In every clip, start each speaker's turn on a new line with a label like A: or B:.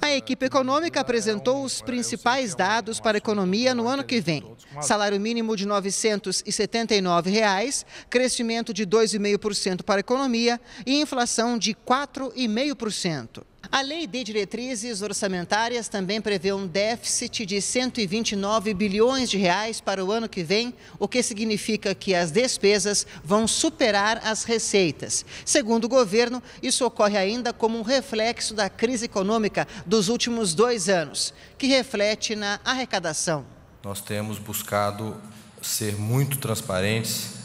A: A equipe econômica apresentou os principais dados para a economia no ano que vem. Salário mínimo de R$ 979, reais, crescimento de 2,5% para a economia e inflação de 4,5%. A Lei de Diretrizes Orçamentárias também prevê um déficit de 129 bilhões de reais para o ano que vem, o que significa que as despesas vão superar as receitas. Segundo o governo, isso ocorre ainda como um reflexo da crise econômica dos últimos dois anos, que reflete na arrecadação.
B: Nós temos buscado ser muito transparentes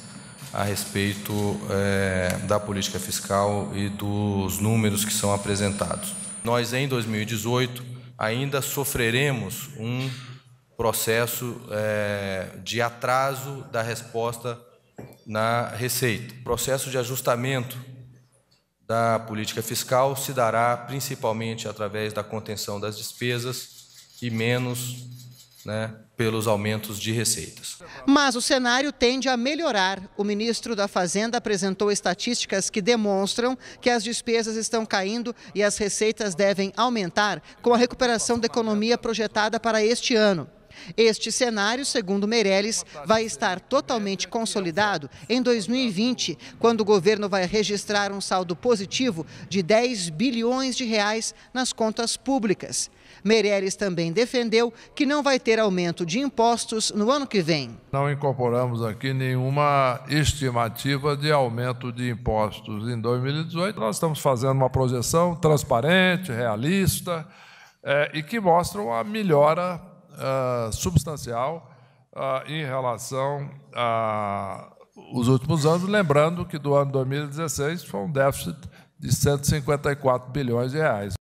B: a respeito é, da política fiscal e dos números que são apresentados. Nós, em 2018, ainda sofreremos um processo é, de atraso da resposta na receita. O processo de ajustamento da política fiscal se dará principalmente através da contenção das despesas e menos né, pelos aumentos de receitas.
A: Mas o cenário tende a melhorar. O ministro da Fazenda apresentou estatísticas que demonstram que as despesas estão caindo e as receitas devem aumentar com a recuperação da economia projetada para este ano. Este cenário, segundo Meirelles, vai estar totalmente consolidado em 2020, quando o governo vai registrar um saldo positivo de 10 bilhões de reais nas contas públicas. Meirelles também defendeu que não vai ter aumento de impostos no ano que vem.
C: Não incorporamos aqui nenhuma estimativa de aumento de impostos em 2018. Nós estamos fazendo uma projeção transparente, realista, é, e que mostra uma melhora ah, substancial uh, em relação aos últimos anos, lembrando que do ano 2016 foi um déficit de 154 bilhões de reais.